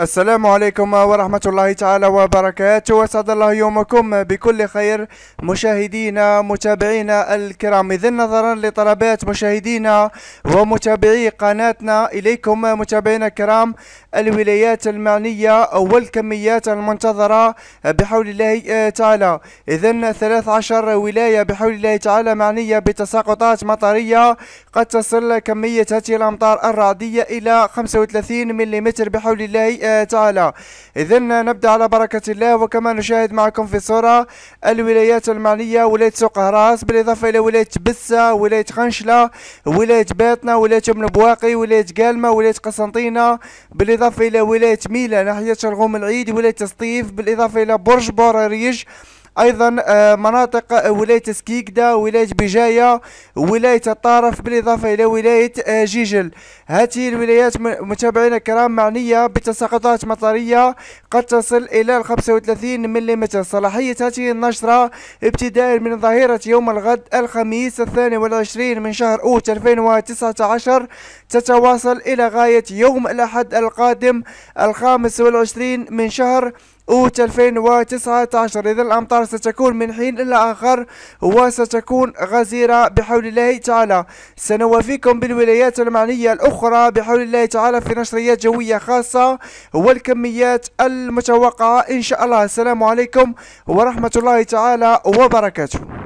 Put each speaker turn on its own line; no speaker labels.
السلام عليكم ورحمة الله تعالى وبركاته وسعد الله يومكم بكل خير مشاهدينا متابعينا الكرام إذا نظرا لطلبات مشاهدينا ومتابعي قناتنا إليكم متابعينا الكرام الولايات المعنية والكميات المنتظرة بحول الله تعالى إذا 13 ولاية بحول الله تعالى معنية بتساقطات مطرية قد تصل كمية هذه الأمطار الرعدية إلى 35 ملم بحول الله تعالى إذا نبدأ على بركة الله وكما نشاهد معكم في الصورة الولايات المعنية ولاية سوق هراس بالإضافة إلى ولاية بسة ولاية خنشلة ولاية باطنة ولاية ام بواقي ولاية قالمة ولاية قسنطينة بالإضافة إلى ولاية ميلا ناحية شرغوم العيد ولاية سطيف بالإضافة إلى برج بوراريج ايضا آه، مناطق آه، ولايه سكيكدا ولايه بجايه ولايه الطارف بالاضافه الى ولايه آه، جيجل هذه الولايات متابعينا الكرام معنيه بتساقطات مطريه قد تصل الى 35 ملم صلاحيه هذه النشره ابتداء من ظهيره يوم الغد الخميس الثاني والعشرين من شهر اوت 2019 تتواصل الى غايه يوم الاحد القادم الخامس والعشرين من شهر أوت 2019 إذا الأمطار ستكون من حين إلى آخر وستكون غزيرة بحول الله تعالى سنوافيكم بالولايات المعنية الأخرى بحول الله تعالى في نشريات جوية خاصة والكميات المتوقعة إن شاء الله السلام عليكم ورحمة الله تعالى وبركاته